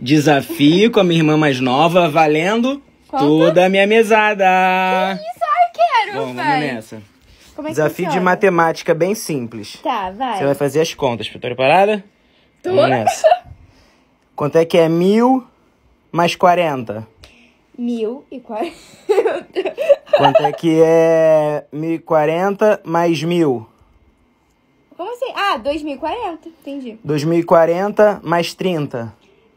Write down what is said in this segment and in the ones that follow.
Desafio com a minha irmã mais nova, valendo Quanto? toda a minha mesada. Que isso? Ai, quero, Bom, vamos nessa. Como é que Desafio de matemática bem simples. Tá, vai. Você vai fazer as contas. Tá preparada? Tô. Vamos nessa. Quanto é que é mil mais 40? Mil e quarenta. Quanto é que é mil e quarenta mais mil? Como assim? Ah, dois mil e quarenta. Entendi. Dois mil e quarenta mais trinta.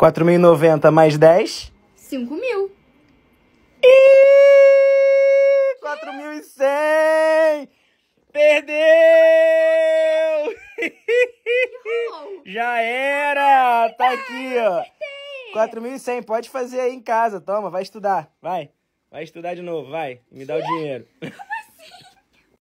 4.090 mais 10? 5.000. E 4.100! Perdeu! Já era! Tá ah, aqui, ó. 4.100, pode fazer aí em casa. Toma, vai estudar. Vai. Vai estudar de novo, vai. Me dá o dinheiro.